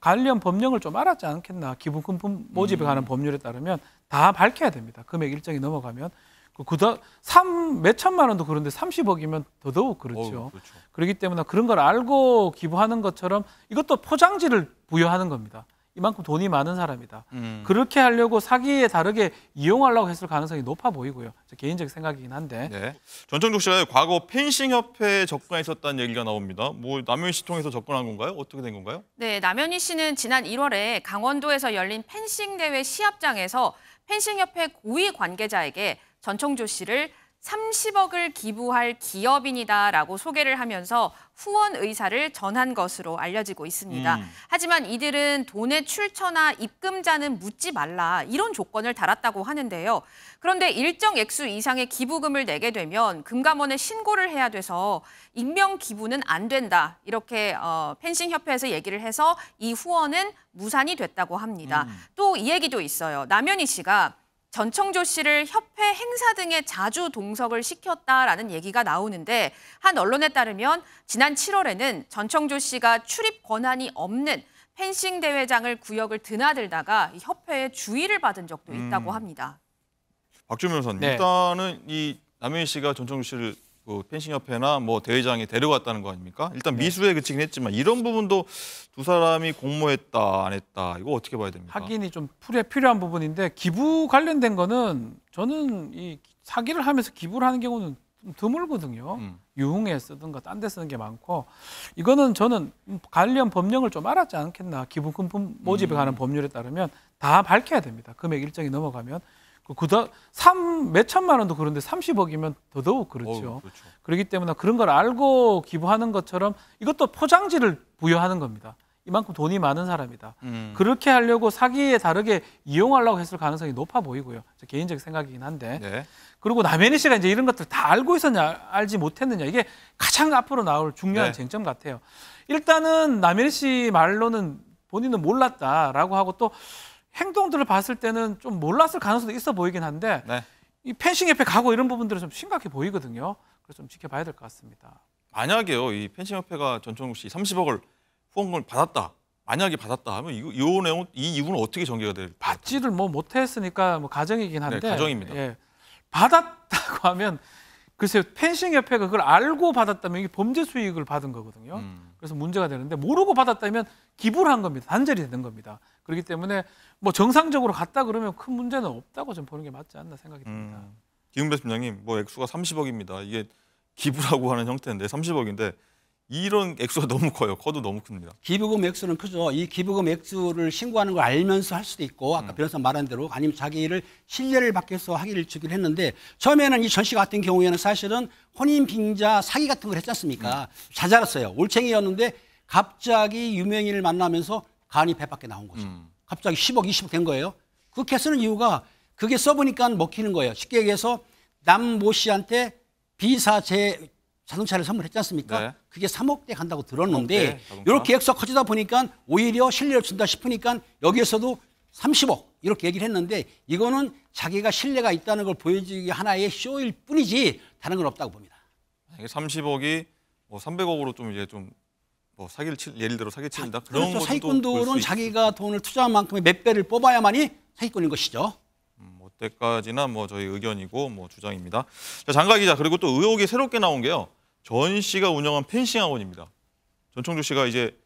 관련 법령을 좀 알았지 않겠나. 기부금 모집에 관한 음. 법률에 따르면 다 밝혀야 됩니다. 금액 일정이 넘어가면. 그다 삼 몇천만 원도 그런데 30억이면 더더욱 그렇죠. 어, 그렇죠. 그렇기 때문에 그런 걸 알고 기부하는 것처럼 이것도 포장지를 부여하는 겁니다. 이만큼 돈이 많은 사람이다. 음. 그렇게 하려고 사기에 다르게 이용하려고 했을 가능성이 높아 보이고요. 개인적 생각이긴 한데. 네. 전청조 씨가 과거 펜싱 협회에 접근했었다는 얘기가 나옵니다. 뭐 남현희 씨 통해서 접근한 건가요? 어떻게 된 건가요? 네, 남현희 씨는 지난 1월에 강원도에서 열린 펜싱 대회 시합장에서 펜싱 협회 고위 관계자에게 전청조 씨를 30억을 기부할 기업인이다라고 소개를 하면서 후원 의사를 전한 것으로 알려지고 있습니다. 음. 하지만 이들은 돈의 출처나 입금자는 묻지 말라 이런 조건을 달았다고 하는데요. 그런데 일정 액수 이상의 기부금을 내게 되면 금감원에 신고를 해야 돼서 익명 기부는 안 된다 이렇게 어, 펜싱 협회에서 얘기를 해서 이 후원은 무산이 됐다고 합니다. 음. 또이 얘기도 있어요. 남현희 씨가 전청조 씨를 협회 행사 등에 자주 동석을 시켰다라는 얘기가 나오는데 한 언론에 따르면 지난 7월에는 전청조 씨가 출입 권한이 없는 펜싱 대회장을 구역을 드나들다가 협회의 주의를 받은 적도 있다고 음. 합니다. 박준 변호사님, 네. 일단은 이 남현 씨가 전청조 씨를 그 펜싱협회나 뭐 대회장이 데려갔다는 거 아닙니까? 일단 네. 미수에 그치긴 했지만 이런 부분도 두 사람이 공모했다 안 했다 이거 어떻게 봐야 됩니까? 확인이 좀 풀에 필요한 부분인데 기부 관련된 거는 저는 이 사기를 하면서 기부를 하는 경우는 좀 드물거든요. 음. 유흥에 쓰든가 딴 데 쓰는 게 많고 이거는 저는 관련 법령을 좀 알았지 않겠나 기부금품 모집에 음. 관한 법률에 따르면 다 밝혀야 됩니다. 금액 일정이 넘어가면 그다 삼몇 천만 원도 그런데 30억이면 더더욱 그렇죠. 어, 그렇죠. 그렇기 때문에 그런 걸 알고 기부하는 것처럼 이것도 포장지를 부여하는 겁니다. 이만큼 돈이 많은 사람이다. 음. 그렇게 하려고 사기에 다르게 이용하려고 했을 가능성이 높아 보이고요. 개인적 생각이긴 한데. 네. 그리고 남현희 씨가 이제 이런 것들 다 알고 있었냐, 알지 못했느냐. 이게 가장 앞으로 나올 중요한 네. 쟁점 같아요. 일단은 남현희 씨 말로는 본인은 몰랐다라고 하고 또 행동들을 봤을 때는 좀 몰랐을 가능성도 있어 보이긴 한데 네. 이 펜싱 협회 가고 이런 부분들은 좀 심각해 보이거든요. 그래서 좀 지켜봐야 될 것 같습니다. 만약에요, 이 펜싱 협회가 전천국 씨 30억을 후원금을 받았다. 만약에 받았다 하면 이, 이 내용 이 이유는 어떻게 전개가 될 받지를 뭐 못했으니까 뭐 가정이긴 네, 한데 네, 가정입니다. 예, 받았다고 하면 글쎄 펜싱 협회가 그걸 알고 받았다면 이게 범죄 수익을 받은 거거든요. 음. 그래서 문제가 되는데 모르고 받았다면 기부를 한 겁니다. 단절이 되는 겁니다. 그렇기 때문에 뭐 정상적으로 갔다 그러면 큰 문제는 없다고 좀 보는 게 맞지 않나 생각이 듭니다. 음, 김은배 팀장님, 뭐 액수가 30억입니다. 이게 기부라고 하는 형태인데 30억인데 이런 액수가 너무 커요. 커도 너무 큽니다. 기부금 액수는 크죠. 이 기부금 액수를 신고하는 걸 알면서 할 수도 있고 아까 음. 변호사 말한 대로 아니면 자기를 신뢰를 받겠어 하기를 주기로 했는데 처음에는 이 전 씨 같은 경우에는 사실은 혼인 빙자 사기 같은 걸 했지 않습니까? 음. 잘 자랐어요. 올챙이였는데 갑자기 유명인을 만나면서 간이 배 밖에 나온 거죠. 음. 갑자기 10억, 20억 된 거예요. 그렇게 쓰는 이유가 그게 써보니까 먹히는 거예요. 쉽게 얘기해서 남 모 씨한테 비사제 자동차를 선물했지 않습니까? 네. 그게 3억대 간다고 들었는데 네, 이렇게 계획서 커지다 보니까 오히려 신뢰를 준다 싶으니까 여기에서도 30억 이렇게 얘기를 했는데 이거는 자기가 신뢰가 있다는 걸 보여주기 하나의 쇼일 뿐이지 다른 건 없다고 봅니다. 이게 30억이 뭐 300억으로 좀 이제 좀 뭐 사기를 칠, 예를 들어 사기 친다 그런 그렇죠. 사기꾼들은 자기가 돈을 투자한 만큼의 몇 배를 뽑아야만이 사기꾼인 것이죠. 음, 뭐 때까지나 뭐 저희 의견이고 뭐 주장입니다. 자, 장가 기자 그리고 또 의혹이 새롭게 나온 게요. 전 씨가 운영한 펜싱 학원입니다. 전청주 씨가 이제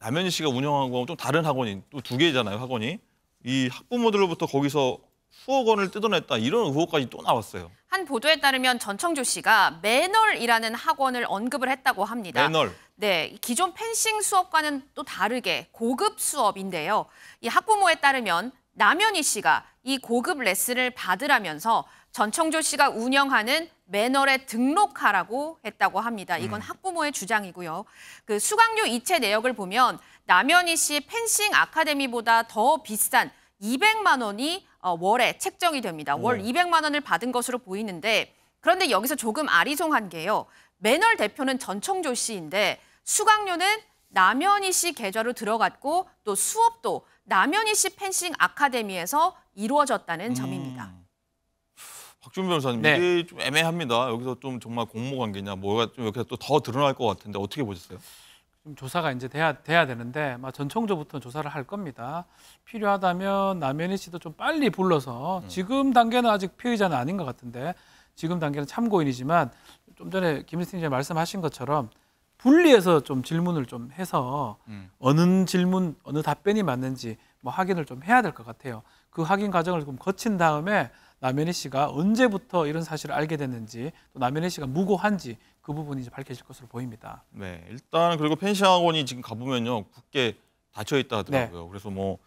남현희 씨가 운영한 거하좀 다른 학원이 또 두 개잖아요, 학원이. 이 학부모들로부터 거기서 수억 원을 뜯어냈다 이런 의혹까지 또 나왔어요. 한 보도에 따르면 전청주 씨가 매널이라는 학원을 언급을 했다고 합니다. 매널. 네, 기존 펜싱 수업과는 또 다르게 고급 수업인데요. 이 학부모에 따르면 남현희 씨가 이 고급 레슨을 받으라면서 전청조 씨가 운영하는 매너에 등록하라고 했다고 합니다. 이건 음. 학부모의 주장이고요. 그 수강료 이체 내역을 보면 남현희 씨 펜싱 아카데미보다 더 비싼 200만 원이 어, 월에 책정이 됩니다. 음. 월 200만 원을 받은 것으로 보이는데 그런데 여기서 조금 아리송한 게요. 매널 대표는 전청조 씨인데 수강료는 남현희 씨 계좌로 들어갔고 또 수업도 남현희 씨 펜싱 아카데미에서 이루어졌다는 음. 점입니다. 박준 변호사님 네. 이게 좀 애매합니다. 여기서 좀 정말 공모 관계냐 뭐가 좀 여기서 또 더 드러날 것 같은데 어떻게 보셨어요? 좀 조사가 이제 돼야 돼야 되는데 전청조부터 조사를 할 겁니다. 필요하다면 남현희 씨도 좀 빨리 불러서 음. 지금 단계는 아직 피의자는 아닌 것 같은데 지금 단계는 참고인이지만 좀 전에 김희승 씨 말씀하신 것처럼 분리해서 좀 질문을 좀 해서 음. 어느 질문 어느 답변이 맞는지 뭐 확인을 좀 해야 될 것 같아요. 그 확인 과정을 좀 거친 다음에 남현희 씨가 언제부터 이런 사실을 알게 됐는지 또 남현희 씨가 무고한지 그 부분이 이제 밝혀질 것으로 보입니다. 네, 일단 그리고 펜싱 학원이 지금 가보면요 굳게 닫혀 있다 하더라고요. 네. 그래서 뭐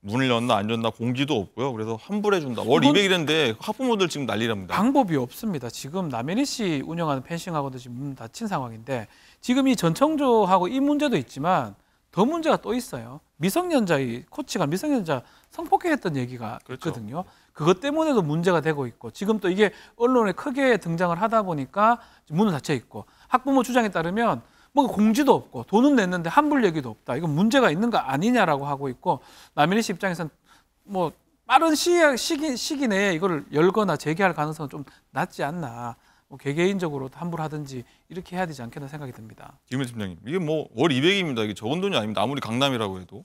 문을 연다 안 연다 공지도 없고요. 그래서 환불해 준다. 월2 0 0이랬데 학부모들 지금 난리랍니다. 방법이 없습니다. 지금 남현희 씨 운영하는 펜싱 학원도 지금 문 닫힌 상황인데 지금 이 전청조하고 이 문제도 있지만 더 문제가 또 있어요. 미성년자의 코치가 미성년자 성폭행했던 얘기가 그렇 있거든요. 그것 때문에도 문제가 되고 있고 지금 또 이게 언론에 크게 등장을 하다 보니까 문을 닫혀 있고 학부모 주장에 따르면 뭔가 뭐 공지도 없고 돈은 냈는데 환불 얘기도 없다. 이건 문제가 있는 거 아니냐라고 하고 있고 남일희 씨 입장에선 뭐 빠른 시기, 시기, 내에 이거 열거나 재개할 가능성은 좀 낮지 않나. 뭐 개개인적으로 환불하든지 이렇게 해야 되지 않겠나 생각이 듭니다. 김현 팀장님, 이게 뭐 월 200입니다. 이게 적은 돈이 아닙니다. 아무리 강남이라고 해도.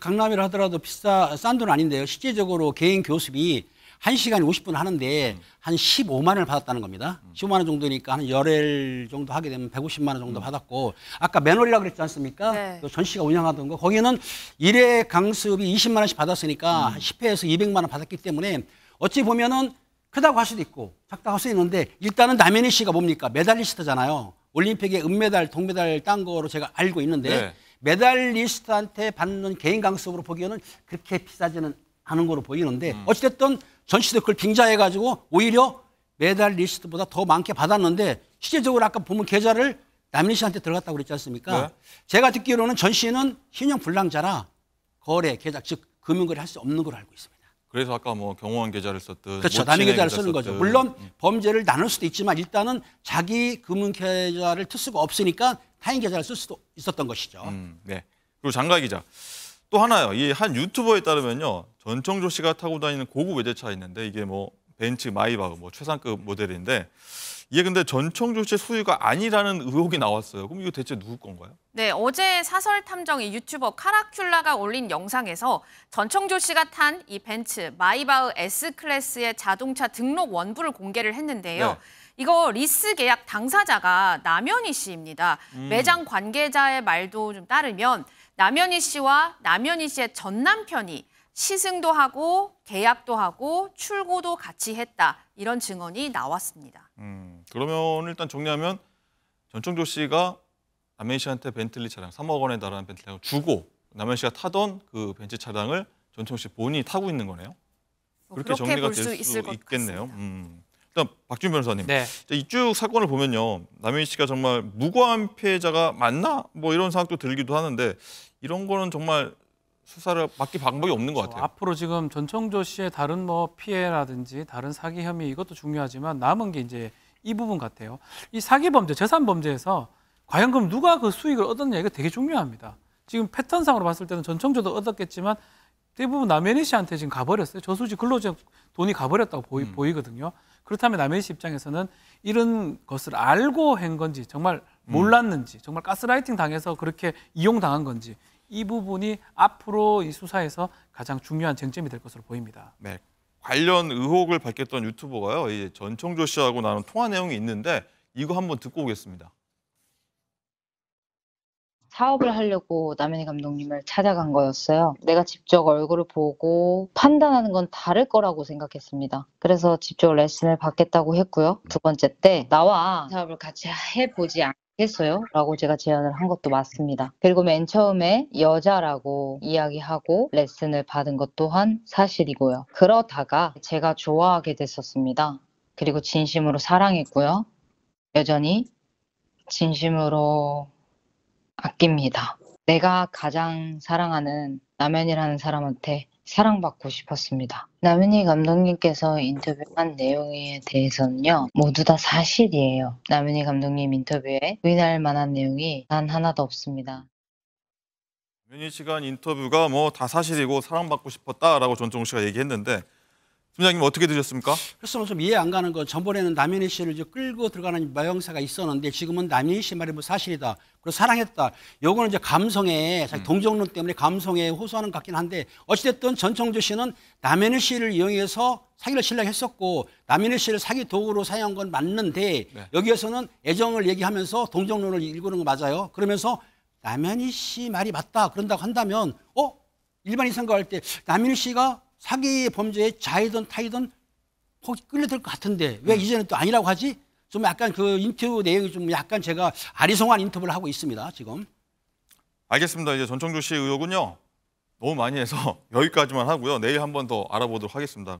강남이라 하더라도 비싸 싼돈 아닌데요. 실제적으로 개인 교습이 1시간 50분 하는데 음. 한 15만 원을 받았다는 겁니다. 음. 15만 원 정도니까 한 열흘 정도 하게 되면 150만 원 정도 음. 받았고 아까 맨홀이라고 그랬지 않습니까? 네. 그 전 씨가 운영하던 거 거기는 1회 강습이 20만 원씩 받았으니까 음. 한 10회에서 200만 원 받았기 때문에 어찌 보면은 크다고 할 수도 있고 작다고 할 수도 있는데 일단은 남현희 씨가 뭡니까 메달리스트잖아요. 올림픽에 은메달, 동메달 딴 거로 제가 알고 있는데 네. 메달리스트한테 받는 개인 강습으로 보기에는 그렇게 비싸지는 않은 거로 보이는데 음. 어찌됐든 전시도 그걸 빙자해가지고 오히려 메달리스트보다 더 많게 받았는데 실제적으로 아까 보면 계좌를 남민 씨한테 들어갔다고 그랬지 않습니까? 네. 제가 듣기로는 전씨는 신용 불량자라 거래, 계좌, 즉 금융거래 할 수 없는 걸로 알고 있습니다. 그래서 아까 뭐 경호원 계좌를 썼든 그렇죠. 단위 계좌를 쓰는 거죠. 물론 범죄를 나눌 수도 있지만 일단은 자기 금융 계좌를 틀 수가 없으니까 타인 계좌를 쓸 수도 있었던 것이죠. 음, 네. 그리고 장가 기자 또 하나요. 이 한 유튜버에 따르면요 전청조 씨가 타고 다니는 고급 외제차 있는데 이게 뭐 벤츠 마이바그뭐 최상급 모델인데 이게 근데 전청조치 수위가 아니라는 의혹이 나왔어요. 그럼 이거 대체 누구 건가요? 네, 어제 사설 탐정이 유튜버 카라큘라가 올린 영상에서 전청조 씨가 탄 이 벤츠 마이바흐 S클래스의 자동차 등록 원부를 공개를 했는데요. 네. 이거 리스 계약 당사자가 남현희 씨입니다. 음. 매장 관계자의 말도 좀 따르면 남현희 씨와 남현희 씨의 전 남편이 시승도 하고 계약도 하고 출고도 같이 했다. 이런 증언이 나왔습니다. 음, 그러면 일단 정리하면 전청조 씨가 남현 씨한테 벤틀리 차량 3억 원에 달하는 벤틀리 차 주고 남현 씨가 타던 그 벤츠 차량을 전청 씨 본인이 타고 있는 거네요. 뭐 그렇게, 그렇게 정리가 될 수 있겠네요. 음. 일단 박준 변호사님, 네. 이쭉 사건을 보면요, 남현 씨가 정말 무고한 피해자가 맞나 뭐 이런 생각도 들기도 하는데 이런 거는 정말 수사를 받기 방법이 없는 것 그렇죠. 같아요. 앞으로 지금 전청조 씨의 다른 뭐 피해라든지 다른 사기 혐의 이것도 중요하지만 남은 게 이제 이 부분 같아요. 이 사기 범죄, 재산 범죄에서 과연 그럼 누가 그 수익을 얻었냐 이거 되게 중요합니다. 지금 패턴상으로 봤을 때는 전청조도 얻었겠지만 대부분 남현희 씨한테 지금 가버렸어요. 저수지 근로자 돈이 가버렸다고 보이, 음. 보이거든요. 그렇다면 남현희 씨 입장에서는 이런 것을 알고 한 건지 정말 음. 몰랐는지 정말 가스라이팅 당해서 그렇게 이용당한 건지 이 부분이 앞으로 이 수사에서 가장 중요한 쟁점이 될 것으로 보입니다. 네. 관련 의혹을 밝혔던 유튜버가요. 이 전청조 씨하고 나눈 통화 내용이 있는데 이거 한번 듣고 오겠습니다. 사업을 하려고 남현희 감독님을 찾아간 거였어요. 내가 직접 얼굴을 보고 판단하는 건 다를 거라고 생각했습니다. 그래서 직접 레슨을 받겠다고 했고요. 두 번째 때 나와 사업을 같이 해보지 않 했어요? 라고 제가 제안을 한 것도 맞습니다. 그리고 맨 처음에 여자라고 이야기하고 레슨을 받은 것 또한 사실이고요. 그러다가 제가 좋아하게 됐었습니다. 그리고 진심으로 사랑했고요. 여전히 진심으로 아낍니다. 내가 가장 사랑하는 남현이라는 사람한테 사랑받고 싶었습니다. 남윤희 감독님께서 인터뷰한 내용에 대해서는요, 모두 다 사실이에요. 남윤희 감독님 인터뷰에 부인할 만한 내용이 단 하나도 없습니다. 남윤희 씨가 인터뷰가 뭐 다 사실이고 사랑받고 싶었다라고 전종욱 씨가 얘기했는데 팀장님 어떻게 들으셨습니까 그래서 좀 이해 안 가는 건 전번에는 남현희 씨를 이제 끌고 들어가는 마형사가 있었는데 지금은 남현희 씨 말이 뭐 사실이다. 그리고 사랑했다. 요거는 이제 감성에 음. 동정론 때문에 감성에 호소하는 것 같긴 한데 어찌됐든 전청주 씨는 남현희 씨를 이용해서 사기를 실력했었고 남현희 씨를 사기 도구로 사용한 건 맞는데 네. 여기에서는 애정을 얘기하면서 동정론을 읽구는거 맞아요. 그러면서 남현희 씨 말이 맞다. 그런다고 한다면 어? 일반인 생각할 때 남현희 씨가 사기의 범죄에 자이든 타이든 혹시 끌려들 것 같은데 왜 음. 이제는 또 아니라고 하지? 좀 약간 그 인터뷰 내용이 좀 약간 제가 아리송한 인터뷰를 하고 있습니다 지금. 알겠습니다. 이제 전청주씨 의혹은요 너무 많이 해서 여기까지만 하고요 내일 한 번 더 알아보도록 하겠습니다.